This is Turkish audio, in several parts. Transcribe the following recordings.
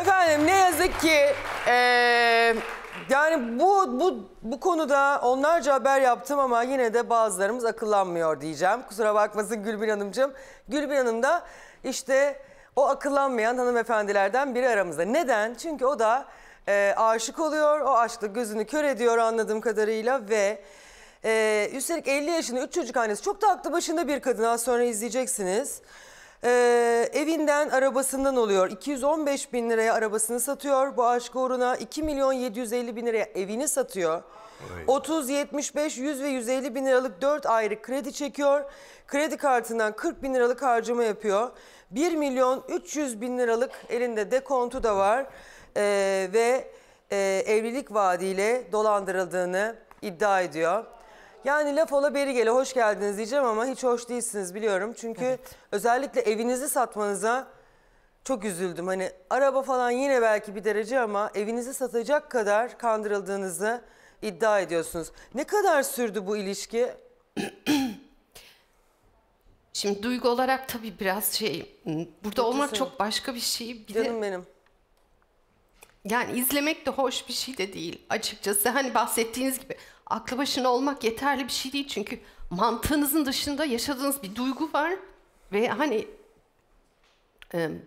Efendim ne yazık ki e, yani bu, bu, bu konuda onlarca haber yaptım ama yine de bazılarımız akıllanmıyor diyeceğim. Kusura bakmasın Gülbin Hanımcığım. Gülbin Hanım da işte o akıllanmayan hanımefendilerden biri aramızda. Neden? Çünkü o da e, aşık oluyor. O aşkla gözünü kör ediyor anladığım kadarıyla ve e, üstelik 50 yaşında 3 çocuk annesi çok da aklı başında bir kadın. Az sonra izleyeceksiniz e, evinden arabasından oluyor. 215 bin liraya arabasını satıyor. Bu aşk uğruna 2 milyon 750 bin liraya evini satıyor. 30, 75, 100 ve 150 bin liralık 4 ayrı kredi çekiyor. Kredi kartından 40 bin liralık harcama yapıyor. 1 milyon 300 bin liralık elinde dekontu da var. E, ve e, evlilik vaadiyle dolandırıldığını iddia ediyor. Yani laf ola beri gele hoş geldiniz diyeceğim ama hiç hoş değilsiniz biliyorum. Çünkü evet. özellikle evinizi satmanıza çok üzüldüm. Hani araba falan yine belki bir derece ama evinizi satacak kadar kandırıldığınızı iddia ediyorsunuz. Ne kadar sürdü bu ilişki? Şimdi duygu olarak tabii biraz şey burada Kötü olmak çok başka bir şey. Bir Canım de, benim yani izlemek de hoş bir şey de değil açıkçası. Hani bahsettiğiniz gibi aklı başına olmak yeterli bir şey değil çünkü mantığınızın dışında yaşadığınız bir duygu var ve hani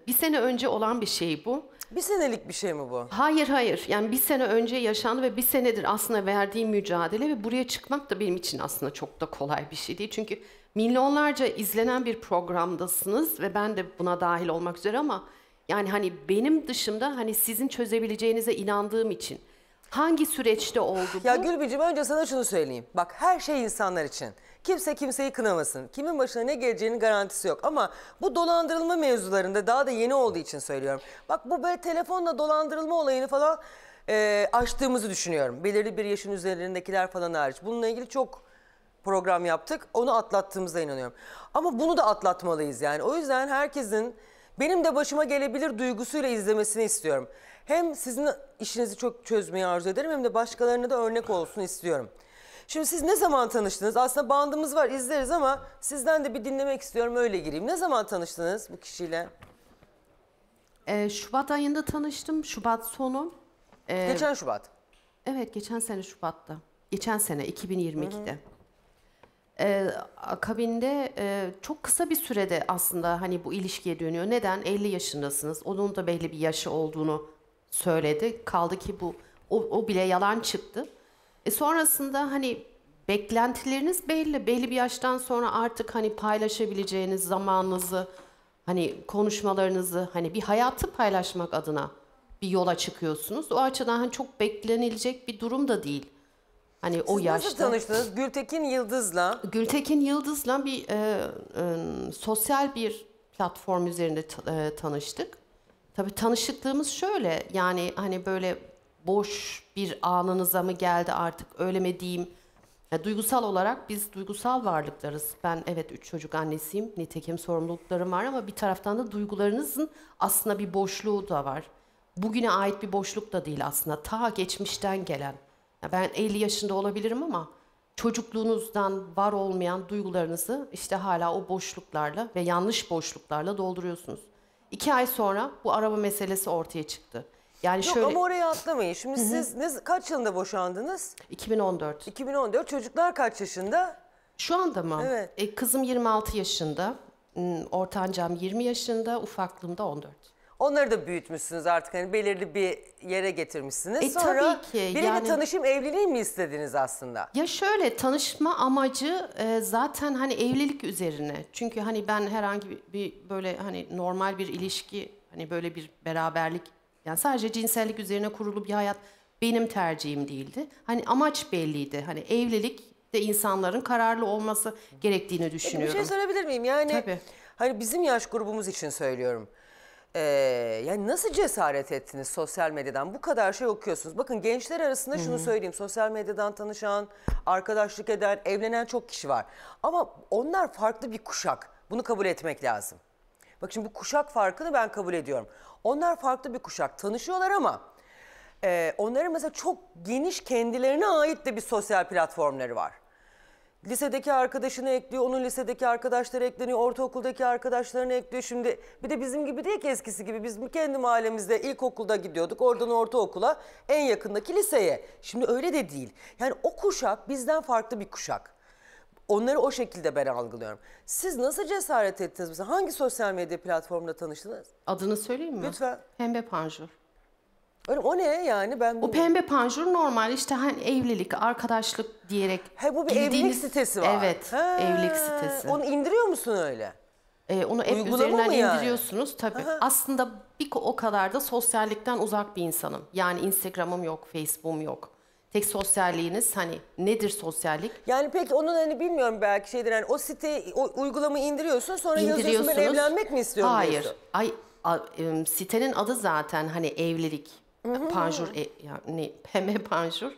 bir sene önce olan bir şey bu. Bir senelik bir şey mi bu? Hayır hayır. Yani bir sene önce yaşandı ve bir senedir aslında verdiğim mücadele ve buraya çıkmak da benim için aslında çok da kolay bir şey değil. Çünkü milyonlarca izlenen bir programdasınız ve ben de buna dahil olmak üzere ama yani hani benim dışımda hani sizin çözebileceğinize inandığım için. Hangi süreçte oldu bu? Ya Gülbicim önce sana şunu söyleyeyim. Bak her şey insanlar için. Kimse kimseyi kınamasın. Kimin başına ne geleceğinin garantisi yok. Ama bu dolandırılma mevzularında daha da yeni olduğu için söylüyorum. Bak bu böyle telefonla dolandırılma olayını falan e, aştığımızı düşünüyorum. Belirli bir yaşın üzerindekiler falan hariç. Bununla ilgili çok program yaptık. Onu atlattığımıza inanıyorum. Ama bunu da atlatmalıyız yani. O yüzden herkesin benim de başıma gelebilir duygusuyla izlemesini istiyorum. Hem sizin işinizi çok çözmeyi arzu ederim hem de başkalarına da örnek olsun istiyorum. Şimdi siz ne zaman tanıştınız? Aslında bandımız var izleriz ama sizden de bir dinlemek istiyorum öyle gireyim. Ne zaman tanıştınız bu kişiyle? Ee, Şubat ayında tanıştım. Şubat sonu. Ee, geçen Şubat. Evet geçen sene Şubat'ta. Geçen sene 2022'de. Hı hı e, akabinde e, çok kısa bir sürede aslında hani bu ilişkiye dönüyor. Neden? 50 yaşındasınız. Onun da belli bir yaşı olduğunu söyledi. Kaldı ki bu o, o bile yalan çıktı. E sonrasında hani beklentileriniz belli. Belli bir yaştan sonra artık hani paylaşabileceğiniz zamanınızı, hani konuşmalarınızı, hani bir hayatı paylaşmak adına bir yola çıkıyorsunuz. O açıdan hani çok beklenilecek bir durum da değil. Hani Siz o yaşta. nasıl tanıştınız? Gültekin Yıldız'la. Gültekin Yıldız'la bir e, e, sosyal bir platform üzerinde e, tanıştık. Tabii tanışıklığımız şöyle yani hani böyle boş bir anınıza mı geldi artık öyle mi diyeyim. Yani duygusal olarak biz duygusal varlıklarız. Ben evet üç çocuk annesiyim. Nitekim sorumluluklarım var ama bir taraftan da duygularınızın aslında bir boşluğu da var. Bugüne ait bir boşluk da değil aslında. Ta geçmişten gelen ben 50 yaşında olabilirim ama çocukluğunuzdan var olmayan duygularınızı işte hala o boşluklarla ve yanlış boşluklarla dolduruyorsunuz. İki ay sonra bu araba meselesi ortaya çıktı. Yani Yok şöyle... ama oraya atlamayın. Şimdi siz ne, kaç yılında boşandınız? 2014. 2014. Çocuklar kaç yaşında? Şu anda mı? Evet. E, kızım 26 yaşında, hmm, ortancam 20 yaşında, ufaklığım da 14. Onları da büyütmüşsünüz artık hani belirli bir yere getirmişsiniz. E, Sonra tabii ki. biriyle yani, tanışayım evliliği mi istediniz aslında? Ya şöyle tanışma amacı e, zaten hani evlilik üzerine. Çünkü hani ben herhangi bir, böyle hani normal bir ilişki hani böyle bir beraberlik yani sadece cinsellik üzerine kurulu bir hayat benim tercihim değildi. Hani amaç belliydi. Hani evlilik de insanların kararlı olması gerektiğini düşünüyorum. Peki bir şey sorabilir miyim? Yani Tabii. hani bizim yaş grubumuz için söylüyorum. Ee, yani nasıl cesaret ettiniz sosyal medyadan? Bu kadar şey okuyorsunuz. Bakın gençler arasında şunu söyleyeyim. Sosyal medyadan tanışan, arkadaşlık eden, evlenen çok kişi var. Ama onlar farklı bir kuşak. Bunu kabul etmek lazım. Bak şimdi bu kuşak farkını ben kabul ediyorum. Onlar farklı bir kuşak. Tanışıyorlar ama e, onların mesela çok geniş kendilerine ait de bir sosyal platformları var lisedeki arkadaşını ekliyor, onun lisedeki arkadaşları ekleniyor, ortaokuldaki arkadaşlarını ekliyor. Şimdi bir de bizim gibi değil ki eskisi gibi. Biz kendi mahallemizde ilkokulda gidiyorduk, oradan ortaokula, en yakındaki liseye. Şimdi öyle de değil. Yani o kuşak bizden farklı bir kuşak. Onları o şekilde ben algılıyorum. Siz nasıl cesaret ettiniz? Mesela hangi sosyal medya platformunda tanıştınız? Adını söyleyeyim mi? Lütfen. Pembe Panjur. Öyle, o ne yani ben O pembe panjur normal işte hani evlilik, arkadaşlık diyerek. He bu bir evlilik sitesi var. Evet, ha, evlilik sitesi. Onu indiriyor musun öyle? Ee, onu app Uygulama üzerinden yani? indiriyorsunuz tabii. Aha. Aslında bir o kadar da sosyallikten uzak bir insanım. Yani Instagram'ım yok, Facebook'um yok. Tek sosyalliğiniz hani nedir sosyallik? Yani peki onun hani bilmiyorum belki şeydir yani o site o uygulamayı indiriyorsun sonra yazıyorsun ben evlenmek mi istiyorum Hayır. Diyorsun. Ay a, sitenin adı zaten hani evlilik panjur e, yani pembe panjur.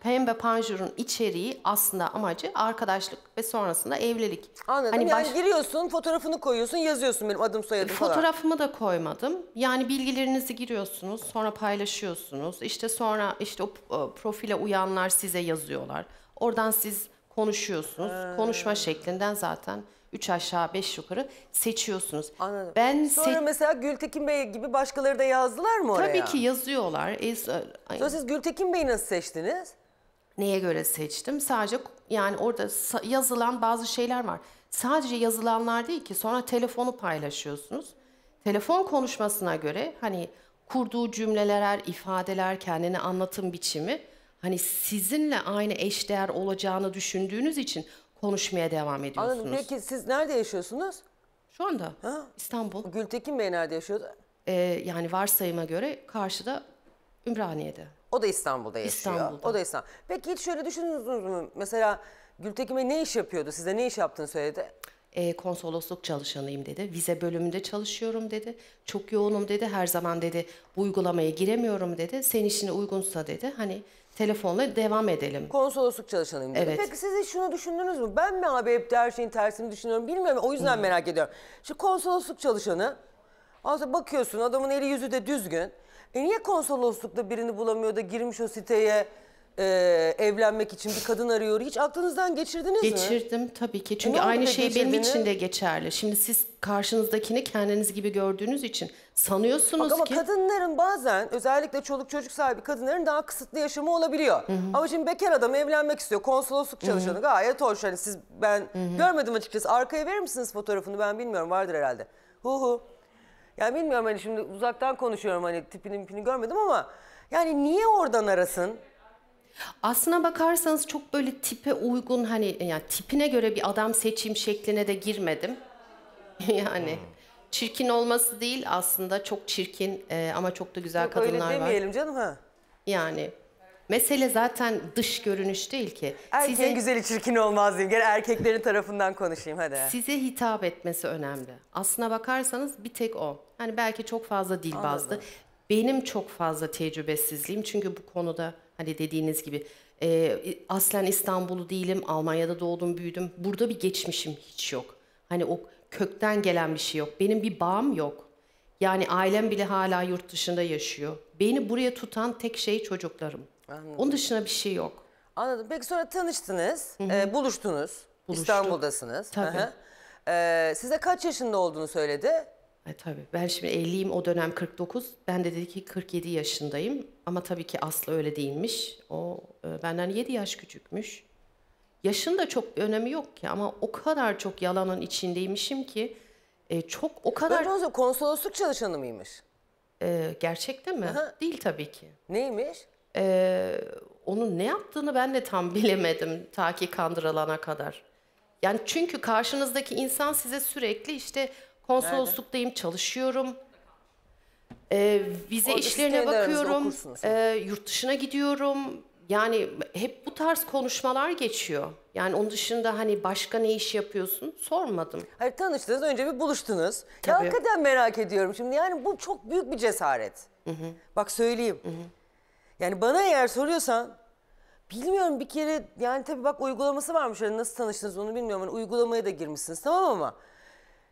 Pembe panjurun içeriği aslında amacı arkadaşlık ve sonrasında evlilik. Anladım. Hani yani baş... giriyorsun, fotoğrafını koyuyorsun, yazıyorsun benim adım soyadım falan. Fotoğrafımı da koymadım. Yani bilgilerinizi giriyorsunuz, sonra paylaşıyorsunuz. İşte sonra işte o profile uyanlar size yazıyorlar. Oradan siz konuşuyorsunuz. Ee... Konuşma şeklinden zaten üç aşağı beş yukarı seçiyorsunuz. Anladım. Ben Sonra se mesela Gültekin Bey gibi başkaları da yazdılar mı oraya? Tabii ki yazıyorlar. E, e Sonra siz Gültekin Bey'i nasıl seçtiniz? Neye göre seçtim? Sadece yani orada yazılan bazı şeyler var. Sadece yazılanlar değil ki sonra telefonu paylaşıyorsunuz. Telefon konuşmasına göre hani kurduğu cümleler, ifadeler, kendini anlatım biçimi hani sizinle aynı eşdeğer olacağını düşündüğünüz için konuşmaya devam ediyorsunuz. Anladım. Peki siz nerede yaşıyorsunuz? Şu anda Ha? İstanbul. Gültekin Bey nerede yaşıyordu? Ee, yani varsayıma göre karşıda Ümraniye'de. O da İstanbul'da yaşıyor. İstanbul'da. O da İstanbul. Peki hiç şöyle düşündünüz mü? Mesela Gültekin Bey ne iş yapıyordu? Size ne iş yaptığını söyledi. Ee, konsolosluk çalışanıyım dedi. Vize bölümünde çalışıyorum dedi. Çok yoğunum dedi. Her zaman dedi bu uygulamaya giremiyorum dedi. Senin işine uygunsa dedi. Hani telefonla devam edelim. Konsolosluk çalışanıyım dedi. Evet. Peki siz hiç şunu düşündünüz mü? Ben mi abi hep her şeyin tersini düşünüyorum bilmiyorum. O yüzden merak ediyorum. Şu konsolosluk çalışanı aslında bakıyorsun adamın eli yüzü de düzgün. E niye konsoloslukta birini bulamıyor da girmiş o siteye e, evlenmek için bir kadın arıyor. Hiç aklınızdan geçirdiniz mi? Geçirdim tabii ki. E, Çünkü aynı şey benim için de geçerli. Şimdi siz karşınızdakini kendiniz gibi gördüğünüz için sanıyorsunuz Bak ama ki kadınların bazen özellikle çoluk çocuk sahibi kadınların daha kısıtlı yaşamı olabiliyor. Ama şimdi bekar adam evlenmek istiyor. Konsolosluk çalışanı gayet hoş. Hani siz ben görmedim açıkçası. Arkaya verir misiniz fotoğrafını ben bilmiyorum vardır herhalde. Hu hu. Yani bilmiyorum hani şimdi uzaktan konuşuyorum hani tipini mipini görmedim ama yani niye oradan arasın? Aslına bakarsanız çok böyle tipe uygun hani e, yani tipine göre bir adam seçim şekline de girmedim. yani hmm. çirkin olması değil aslında çok çirkin e, ama çok da güzel Yok, kadınlar öyle var. Öyle demeyelim canım ha. Yani mesele zaten dış görünüş değil ki. Erkeğin size, güzeli çirkin olmaz diyeyim. Gel erkeklerin tarafından konuşayım hadi. Size hitap etmesi önemli. Aslına bakarsanız bir tek o. Hani belki çok fazla dilbazdı. Anladım. Benim çok fazla tecrübesizliğim çünkü bu konuda Hani dediğiniz gibi e, aslen İstanbul'u değilim, Almanya'da doğdum, büyüdüm. Burada bir geçmişim hiç yok. Hani o kökten gelen bir şey yok. Benim bir bağım yok. Yani ailem bile hala yurt dışında yaşıyor. Beni buraya tutan tek şey çocuklarım. Anladım. Onun dışında bir şey yok. Anladım. Peki sonra tanıştınız, E, buluştunuz. Buluştum. İstanbul'dasınız. Tabii. E, size kaç yaşında olduğunu söyledi? E, tabii ben şimdi 50'yim o dönem 49. Ben de dedi ki 47 yaşındayım. Ama tabii ki Aslı öyle değilmiş. O e, benden 7 yaş küçükmüş. Yaşın da çok bir önemi yok ki ama o kadar çok yalanın içindeymişim ki e, çok o kadar... Önce konsolosluk çalışanı mıymış? E, gerçekten mi? Aha. Değil tabii ki. Neymiş? E, onun ne yaptığını ben de tam bilemedim ta ki kandırılana kadar. Yani çünkü karşınızdaki insan size sürekli işte Konsolosluktayım, çalışıyorum. Ee, vize Orada işlerine bakıyorum. okursunuz. Ee, yurt dışına gidiyorum. Yani hep bu tarz konuşmalar geçiyor. Yani onun dışında hani başka ne iş yapıyorsun sormadım. Hayır tanıştınız önce bir buluştunuz. Ya Tabii. hakikaten merak ediyorum şimdi yani bu çok büyük bir cesaret. Bak söyleyeyim. Yani bana eğer soruyorsan bilmiyorum bir kere yani tabii bak uygulaması varmış hani nasıl tanıştınız onu bilmiyorum. Hani uygulamaya da girmişsiniz tamam ama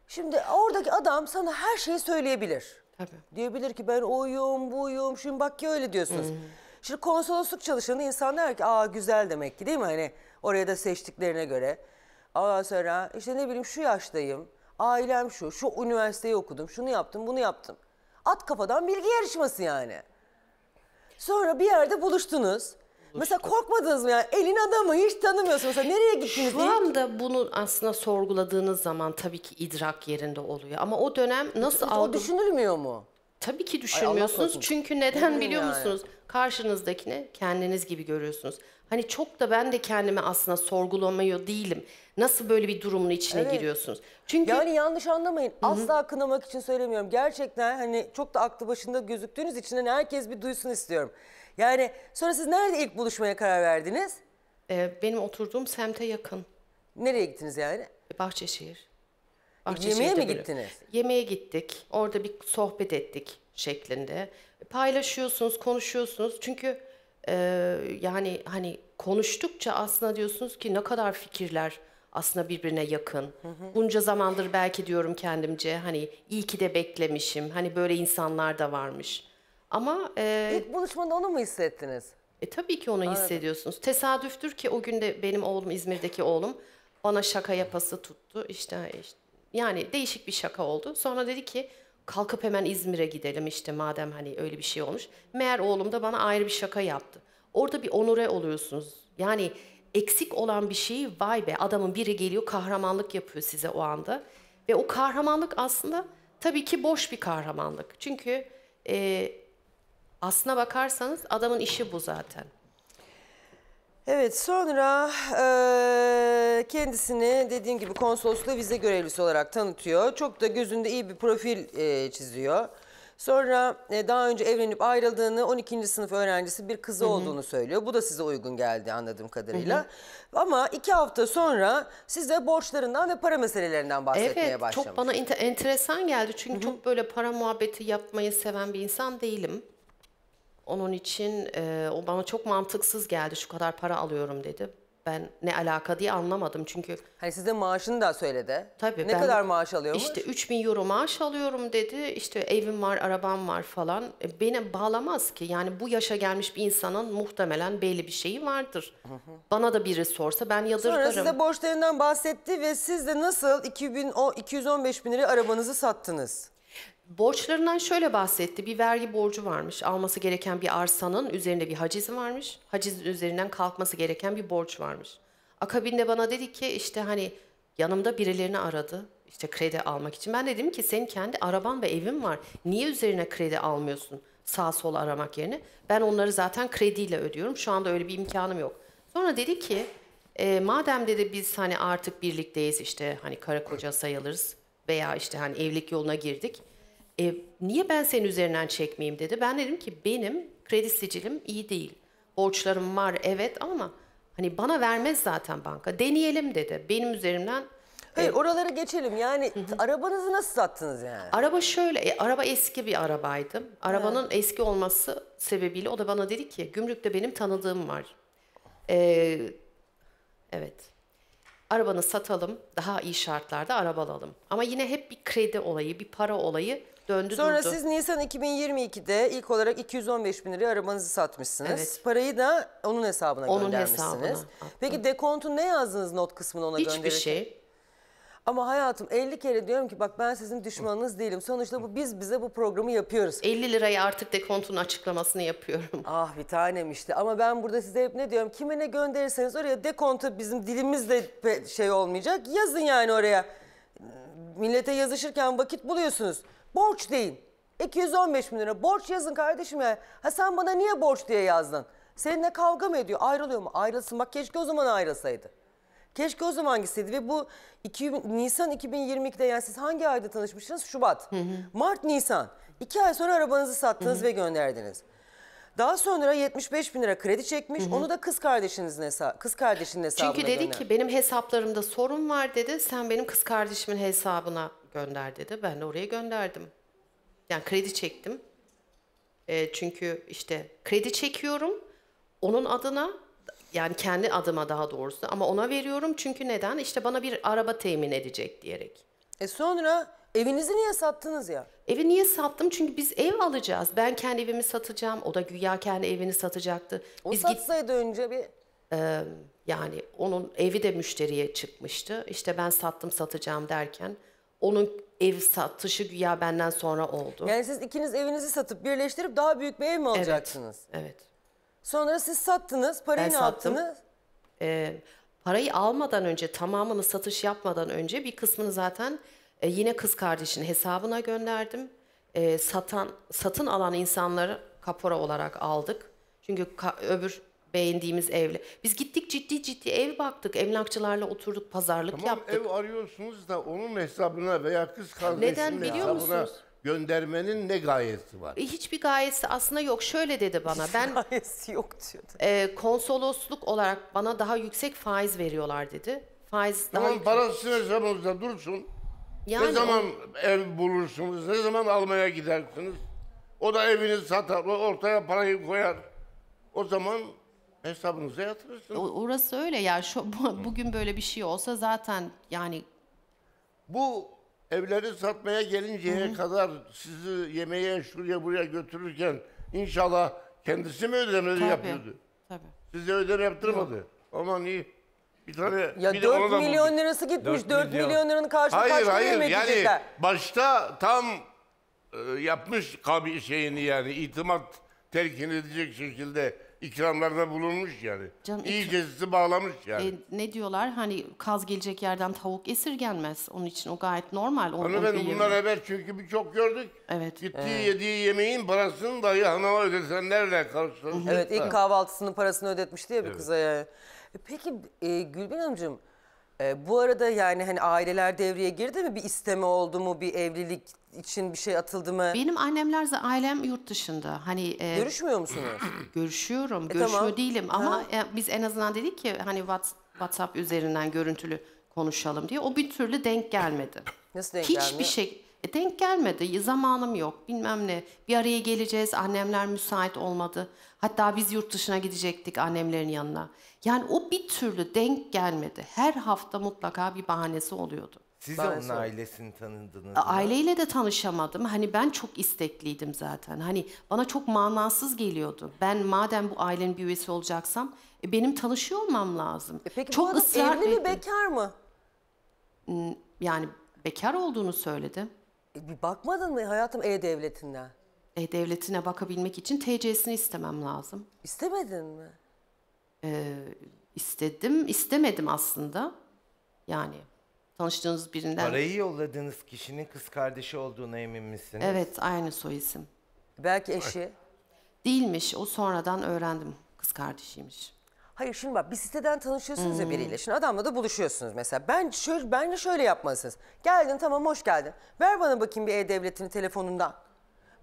Şimdi oradaki adam sana her şeyi söyleyebilir. Tabii. Diyebilir ki ben oyum, buyum, şimdi bak ki öyle diyorsunuz. Hmm. Şimdi konsolosluk çalışanı insanlar ki aa güzel demek ki değil mi? Hani oraya da seçtiklerine göre. Ondan sonra işte ne bileyim şu yaştayım, ailem şu, şu üniversiteyi okudum, şunu yaptım, bunu yaptım. At kafadan bilgi yarışması yani. Sonra bir yerde buluştunuz. Mesela korkmadınız mı ya Elin adamı hiç tanımıyorsunuz. Mesela nereye gittiniz? Şu anda bunu aslında sorguladığınız zaman tabii ki idrak yerinde oluyor. Ama o dönem nasıl algı... O düşünülmüyor mu? Tabii ki düşünmüyorsunuz. Ay, Çünkü neden Değil biliyor yani. musunuz? Karşınızdakini kendiniz gibi görüyorsunuz. Hani çok da ben de kendimi aslında sorgulamıyor değilim. Nasıl böyle bir durumun içine evet. giriyorsunuz? Çünkü yani yanlış anlamayın. Hı-hı. Asla kınamak için söylemiyorum. Gerçekten hani çok da aklı başında gözüktüğünüz için hani herkes bir duysun istiyorum. Yani sonra siz nerede ilk buluşmaya karar verdiniz? Ee, benim oturduğum semte yakın. Nereye gittiniz yani? Ee, Bahçeşehir. Bahçeşehir'de Yemeğe mi gittiniz? Yemeğe gittik. Orada bir sohbet ettik şeklinde. Paylaşıyorsunuz, konuşuyorsunuz. Çünkü e, yani hani konuştukça aslında diyorsunuz ki ne kadar fikirler aslında birbirine yakın. Hı hı. Bunca zamandır belki diyorum kendimce hani iyi ki de beklemişim. Hani böyle insanlar da varmış. Ama e, İlk buluşmada onu mu hissettiniz? e, tabii ki onu hissediyorsunuz. Tesadüftür ki o gün de benim oğlum İzmir'deki oğlum bana şaka yapası tuttu. İşte, e, işte- yani değişik bir şaka oldu. Sonra dedi ki kalkıp hemen İzmir'e gidelim işte madem hani öyle bir şey olmuş. Meğer oğlum da bana ayrı bir şaka yaptı. Orada bir onure oluyorsunuz. Yani eksik olan bir şeyi vay be adamın biri geliyor kahramanlık yapıyor size o anda. Ve o kahramanlık aslında tabii ki boş bir kahramanlık. Çünkü e, Aslına bakarsanız adamın işi bu zaten. Evet sonra e, kendisini dediğim gibi konsolosluğu vize görevlisi olarak tanıtıyor. Çok da gözünde iyi bir profil e, çiziyor. Sonra e, daha önce evlenip ayrıldığını 12. sınıf öğrencisi bir kızı Hı -hı. olduğunu söylüyor. Bu da size uygun geldi anladığım kadarıyla. Hı -hı. Ama iki hafta sonra size borçlarından ve para meselelerinden bahsetmeye evet, başlamış. Evet çok bana enteresan geldi. Çünkü Hı -hı. çok böyle para muhabbeti yapmayı seven bir insan değilim. Onun için e, o bana çok mantıksız geldi şu kadar para alıyorum dedi. Ben ne alaka diye anlamadım çünkü. Hani size maaşını da söyledi. Tabii. Ne ben, kadar maaş alıyormuş? İşte 3 bin euro maaş alıyorum dedi. İşte evim var, arabam var falan. E, beni bağlamaz ki. Yani bu yaşa gelmiş bir insanın muhtemelen belli bir şeyi vardır. Bana da biri sorsa ben yadırgarım. Sonra size borçlarından bahsetti ve siz de nasıl 2000, 215 bin lira arabanızı sattınız? Borçlarından şöyle bahsetti. Bir vergi borcu varmış. Alması gereken bir arsanın üzerinde bir haciz varmış. Haciz üzerinden kalkması gereken bir borç varmış. Akabinde bana dedi ki işte hani yanımda birilerini aradı. İşte kredi almak için. Ben dedim ki senin kendi araban ve evin var. Niye üzerine kredi almıyorsun? Sağ sol aramak yerine. Ben onları zaten krediyle ödüyorum. Şu anda öyle bir imkanım yok. Sonra dedi ki e, madem dedi biz hani artık birlikteyiz işte hani karı koca sayılırız veya işte hani evlilik yoluna girdik e, niye ben senin üzerinden çekmeyeyim dedi. Ben dedim ki benim kredi sicilim iyi değil. Borçlarım var evet ama hani bana vermez zaten banka. Deneyelim dedi. Benim üzerimden e, Hayır evet. oralara geçelim yani hı hı. arabanızı nasıl sattınız yani? Araba şöyle, e, araba eski bir arabaydı. Arabanın ha. eski olması sebebiyle o da bana dedi ki gümrükte benim tanıdığım var. Ee, evet. Arabanı satalım, daha iyi şartlarda araba alalım. Ama yine hep bir kredi olayı, bir para olayı döndü Sonra durdu. siz Nisan 2022'de ilk olarak 215 bin liraya arabanızı satmışsınız. Evet. Parayı da onun hesabına onun göndermişsiniz. Hesabına Peki dekontu ne yazdınız not kısmını ona Hiçbir Hiçbir şey. Ama hayatım 50 kere diyorum ki bak ben sizin düşmanınız değilim. Sonuçta bu biz bize bu programı yapıyoruz. 50 lirayı artık dekontun açıklamasını yapıyorum. Ah bir tanem işte ama ben burada size hep ne diyorum kime ne gönderirseniz oraya dekontu bizim dilimiz şey olmayacak yazın yani oraya. Millete yazışırken vakit buluyorsunuz borç deyin. 215 bin lira borç yazın kardeşim ya. Ha sen bana niye borç diye yazdın? Seninle kavga mı ediyor? Ayrılıyor mu? Ayrılsın. Bak keşke o zaman ayrılsaydı. Keşke o zaman gitseydi ve bu 2, Nisan 2022'de yani siz hangi ayda tanışmışsınız? Şubat. Hı hı. Mart, Nisan. İki ay sonra arabanızı sattınız hı hı. ve gönderdiniz. Daha sonra 75 bin lira kredi çekmiş. Hı hı. Onu da kız kardeşinizin hesa kız kardeşinin hesabına Çünkü dedi gönder. ki benim hesaplarımda sorun var dedi. Sen benim kız kardeşimin hesabına gönder dedi. Ben de oraya gönderdim. Yani kredi çektim. E, çünkü işte kredi çekiyorum onun adına yani kendi adıma daha doğrusu ama ona veriyorum çünkü neden? İşte bana bir araba temin edecek diyerek. E sonra evinizi niye sattınız ya? Evi niye sattım? Çünkü biz ev alacağız. Ben kendi evimi satacağım. O da güya kendi evini satacaktı. O biz satsaydı git... önce bir... Ee, yani onun evi de müşteriye çıkmıştı. İşte ben sattım satacağım derken onun ev satışı güya benden sonra oldu. Yani siz ikiniz evinizi satıp birleştirip daha büyük bir ev mi alacaksınız? Evet. evet. Sonra siz sattınız, parayı ben ne sattım. yaptınız? Ee, parayı almadan önce, tamamını satış yapmadan önce bir kısmını zaten e, yine kız kardeşinin hesabına gönderdim. E, satan, satın alan insanları kapora olarak aldık. Çünkü öbür beğendiğimiz evle. Biz gittik ciddi ciddi ev baktık. Emlakçılarla oturduk, pazarlık Tamam yaptık. ev arıyorsunuz da onun hesabına veya kız kardeşinin biliyor hesabına musunuz? göndermenin ne gayesi var? E, hiçbir gayesi aslında yok. Şöyle dedi bana. Ben Gayesi yok diyordu. e, konsolosluk olarak bana daha yüksek faiz veriyorlar dedi. Faiz daha Tamam yüksek. parası hesabınızda dursun. Yani ne zaman ev bulursunuz? Ne zaman almaya gidersiniz? O da evini satar, ortaya parayı koyar. O zaman Hesabınıza yatırırsınız. O- Orası öyle ya. Şu, bu- bugün böyle bir şey olsa zaten yani Bu evleri satmaya gelinceye kadar sizi yemeğe şuraya buraya götürürken inşallah kendisi mi ödemeleri tabii. yapıyordu? Tabii. Size ödeme yaptırmadı. Aman iyi. Bir tane Ya bir 4 da milyon bulduk. lirası gitmiş. 4 Dört milyon. milyon liranın karşılığı Hayır kaç hayır yani ödeyecekler? başta tam e, yapmış kabi şeyini yani itimat terkin edecek şekilde ikramlarda bulunmuş yani. Canım, İyicesi bağlamış yani. E, ne diyorlar? Hani kaz gelecek yerden tavuk esirgenmez. Onun için o gayet normal. O, ben bunlar haber çünkü birçok gördük. Evet. Gittiği evet. yediği yemeğin parasını dahi hanıma ödesenlerle karşılaştık. Evet ilk kahvaltısının parasını ödetmişti ya bir evet. kıza yani. E, peki e, Gülbin Hanımcığım e, bu arada yani hani aileler devreye girdi mi? Bir isteme oldu mu? Bir evlilik için bir şey atıldı mı? Benim annemler ailem yurt dışında. Hani e, Görüşmüyor musunuz? görüşüyorum. E, görüşüyor tamam. değilim ama e, biz en azından dedik ki hani WhatsApp üzerinden görüntülü konuşalım diye. O bir türlü denk gelmedi. Nasıl denk Hiçbir gelmiyor? şey e, denk gelmedi, zamanım yok bilmem ne. Bir araya geleceğiz, annemler müsait olmadı. Hatta biz yurt dışına gidecektik annemlerin yanına. Yani o bir türlü denk gelmedi. Her hafta mutlaka bir bahanesi oluyordu. Siz Bazen. onun ailesini tanıdınız mı? Aileyle de tanışamadım. Hani ben çok istekliydim zaten. Hani bana çok manasız geliyordu. Ben madem bu ailenin bir üyesi olacaksam e, benim tanışıyor olmam lazım. E peki çok bu adam evli mi bekar mı? Yani bekar olduğunu söyledi. E, bir bakmadın mı hayatım e devletine? E-Devleti'ne bakabilmek için TC'sini istemem lazım. İstemedin mi? Ee, istedim, istemedim aslında. Yani tanıştığınız birinden. Parayı yolladığınız kişinin kız kardeşi olduğuna emin misiniz? Evet, aynı soy isim. Belki eşi. Değilmiş, o sonradan öğrendim kız kardeşiymiş. Hayır şimdi bak bir siteden tanışıyorsunuz hmm. ya biriyle. Şimdi adamla da buluşuyorsunuz mesela. Ben şöyle, benle şöyle yapmalısınız. Geldin tamam hoş geldin. Ver bana bakayım bir E-Devleti'ni telefonundan.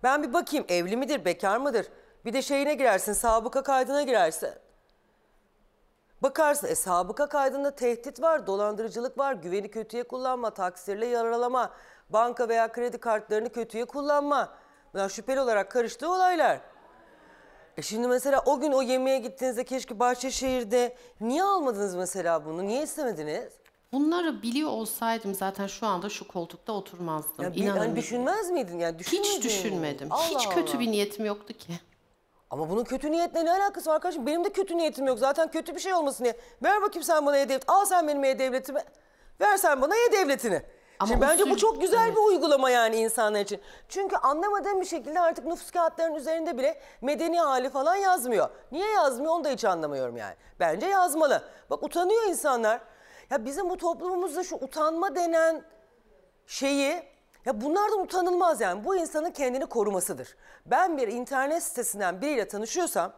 Ben bir bakayım evli midir, bekar mıdır? Bir de şeyine girersin, sabıka kaydına girersin. Bakarsın e, sabıka kaydında tehdit var, dolandırıcılık var, güveni kötüye kullanma, taksirle yaralama, banka veya kredi kartlarını kötüye kullanma. Bunlar şüpheli olarak karıştığı olaylar. E şimdi mesela o gün o yemeğe gittiğinizde keşke Bahçeşehir'de niye almadınız mesela bunu? Niye istemediniz? Bunları biliyor olsaydım zaten şu anda şu koltukta oturmazdım. Ya bir, İnanın. hani düşünmez miydin? Yani düşünmedin Hiç düşünmedim. Allah Hiç kötü bir niyetim yoktu ki. Ama bunun kötü niyetle ne alakası var arkadaşım? Benim de kötü niyetim yok. Zaten kötü bir şey olmasın diye. Ver bakayım sen bana e-devlet. Al sen benim e-devletimi. Ver sen bana e-devletini. Ama Şimdi bence usul- bu çok güzel bir uygulama yani insanlar için. Çünkü anlamadığım bir şekilde artık nüfus kağıtlarının üzerinde bile medeni hali falan yazmıyor. Niye yazmıyor onu da hiç anlamıyorum yani. Bence yazmalı. Bak utanıyor insanlar. Ya bizim bu toplumumuzda şu utanma denen şeyi ya bunlardan utanılmaz yani. Bu insanın kendini korumasıdır. Ben bir internet sitesinden biriyle tanışıyorsam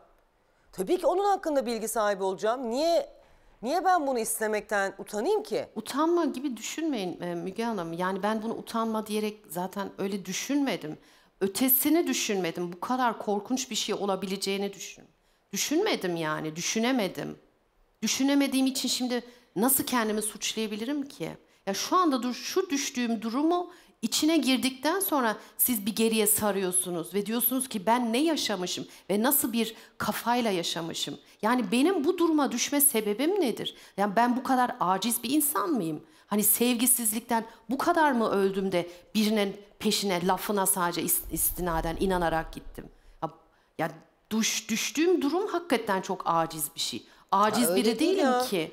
tabii ki onun hakkında bilgi sahibi olacağım. Niye Niye ben bunu istemekten utanayım ki? Utanma gibi düşünmeyin e, Müge Hanım. Yani ben bunu utanma diyerek zaten öyle düşünmedim. Ötesini düşünmedim. Bu kadar korkunç bir şey olabileceğini düşün. Düşünmedim yani, düşünemedim. Düşünemediğim için şimdi nasıl kendimi suçlayabilirim ki? Ya şu anda dur şu düştüğüm durumu içine girdikten sonra siz bir geriye sarıyorsunuz ve diyorsunuz ki ben ne yaşamışım ve nasıl bir kafayla yaşamışım? Yani benim bu duruma düşme sebebim nedir? Yani ben bu kadar aciz bir insan mıyım? Hani sevgisizlikten bu kadar mı öldüm de birinin peşine, lafına sadece istinaden inanarak gittim? Ya, ya düş, düştüğüm durum hakikaten çok aciz bir şey. Aciz ya biri değilim ya. ki.